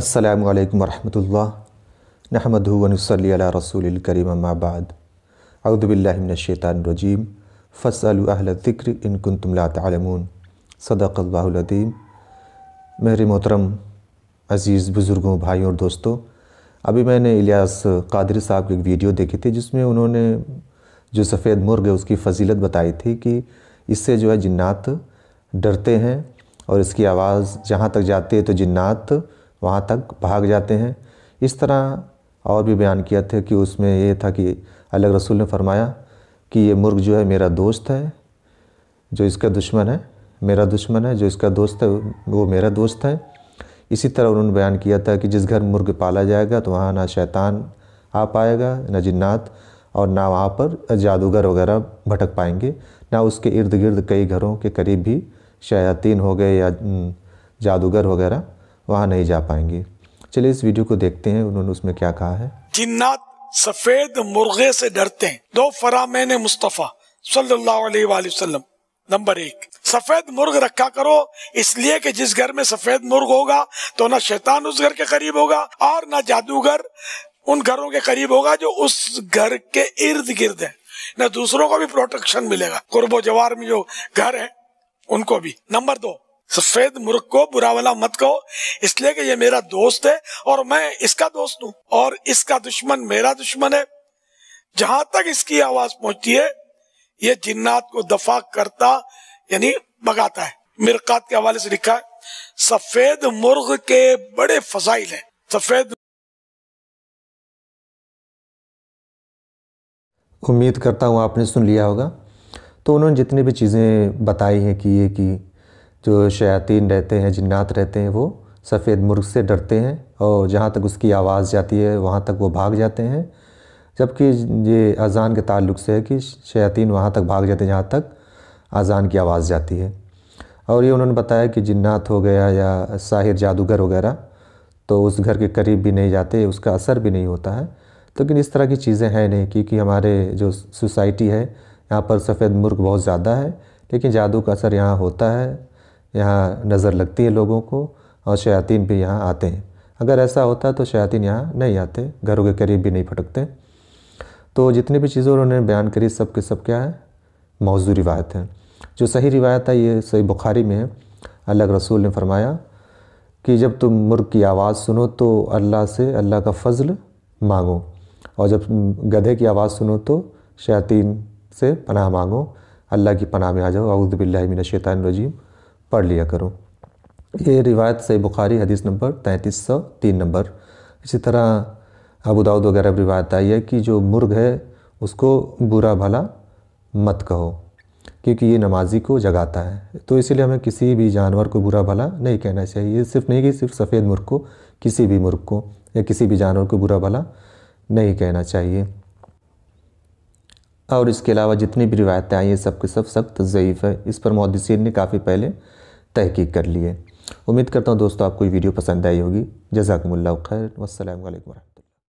السلام عليكم ورحمة الله نحمده ونصلي على رسول الكريم ما بعد أعوذ بالله من الشيطان الرجيم فاسألوا أهل الذكر إن كنتم لا تعلمون صدق الله العظيم मेरे मोहतरम अज़ीज़ बुज़ुर्गों भाइयों और दोस्तों अभी मैंने इलियास कादरी साहब की एक वीडियो देखी थी जिसमें उन्होंने जो सफ़ेद मुर्ग है उसकी फजीलत बताई थी कि इससे जो है जिन्नात डरते हैं और इसकी आवाज़ जहाँ तक जाती है तो जिन्नात वहाँ तक भाग जाते हैं इस तरह और भी बयान किया था कि उसमें ये था कि अलग रसूल ने फरमाया कि ये मुर्ग जो है मेरा दोस्त है जो इसका दुश्मन है मेरा दुश्मन है जो इसका दोस्त है वो मेरा दोस्त है इसी तरह उन्होंने बयान किया था कि जिस घर मुर्ग पाला जाएगा तो वहाँ ना शैतान आ पाएगा ना जिन्नात और ना वहाँ पर जादूगर वगैरह भटक पाएंगे ना उसके इर्द गिर्द कई घरों के करीब भी शयातीन हो गए या जादूगर वगैरह वहाँ नहीं जा पाएंगे चलिए इस वीडियो को देखते हैं उन्होंने उसमें क्या कहा है जिन्नात सफेद मुर्गे से डरते हैं दो फरामैन मुस्तफ़ा सल्लल्लाहु अलैहि नंबर एक सफेद मुर्ग रखा करो इसलिए कि जिस घर में सफेद मुर्ग होगा तो ना शैतान उस घर के करीब होगा और ना जादूगर उन घरों के करीब होगा जो उस घर के इर्द गिर्द है ना दूसरों को भी प्रोटेक्शन मिलेगा कुर्बो जवार में जो घर है उनको भी नंबर दो सफेद मुर्ख को बुरा वाला मत कहो इसलिए कि ये मेरा दोस्त है और मैं इसका दोस्त हूं और इसका दुश्मन मेरा दुश्मन है जहां तक इसकी आवाज पहुंचती है ये जिन्नात को दफा करता यानी भगाता है मिरकात के हवाले से लिखा है सफेद मुर्ग के बड़े फजाइल हैं सफेद उम्मीद करता हूं आपने सुन लिया होगा तो उन्होंने जितनी भी चीज़ें बताई हैं कि ये कि जो शयातीन रहते हैं जिन्नात रहते हैं वो सफ़ेद मुर्ग से डरते हैं और जहाँ तक उसकी आवाज़ जाती है वहाँ तक वो भाग जाते हैं जबकि ये अजान के ताल्लुक से है कि शयातीन वहाँ तक भाग जाते हैं जहाँ तक अजान की आवाज़ जाती है और ये उन्होंने बताया कि जिन्नात हो गया या साहिर जादूगर वगैरह तो उस घर के करीब भी नहीं जाते उसका असर भी नहीं होता है लेकिन इस तरह की चीज़ें हैं नहीं क्योंकि हमारे जो सोसाइटी है यहाँ पर सफ़ेद मुर्ग बहुत ज़्यादा है लेकिन जादू का असर यहाँ होता है यहाँ नज़र लगती है लोगों को और शयातीन भी यहाँ आते हैं अगर ऐसा होता तो शयातीन यहाँ नहीं आते घरों के करीब भी नहीं फटकते तो जितनी भी चीज़ें उन्होंने बयान करी सब के सब क्या है मौजू रिवायत है जो सही रिवायत है ये सही बुखारी में है अल्लाह के रसूल ने फरमाया कि जब तुम मुर्ग की आवाज़ सुनो तो अल्लाह से अल्लाह का फ़ज़ल मांगो और जब गधे की आवाज़ सुनो तो शयातीन से पनाह मांगो अल्लाह की पनाह में आ जाओ रजीम पढ़ लिया करो ये रिवायत से बुखारी हदीस नंबर तैंतीस सौ तीन नंबर इसी तरह अबू दाऊद वगैरह रिवायत आई है कि जो मुर्ग है उसको बुरा भला मत कहो क्योंकि ये नमाजी को जगाता है तो इसीलिए हमें किसी भी जानवर को बुरा भला नहीं कहना चाहिए ये सिर्फ नहीं कि सिर्फ सफ़ेद मुर्ग को किसी भी मुर्ग को या किसी भी जानवर को बुरा भला नहीं कहना चाहिए और इसके अलावा जितनी भी रिवायतें आई हैं सब के सब सख्त ज़यीफ़ है इस पर मोदी ने काफ़ी पहले तहकीक कर लिए उम्मीद करता हूँ दोस्तों आपको ये वीडियो पसंद आई होगी जजाकमल खैर वरह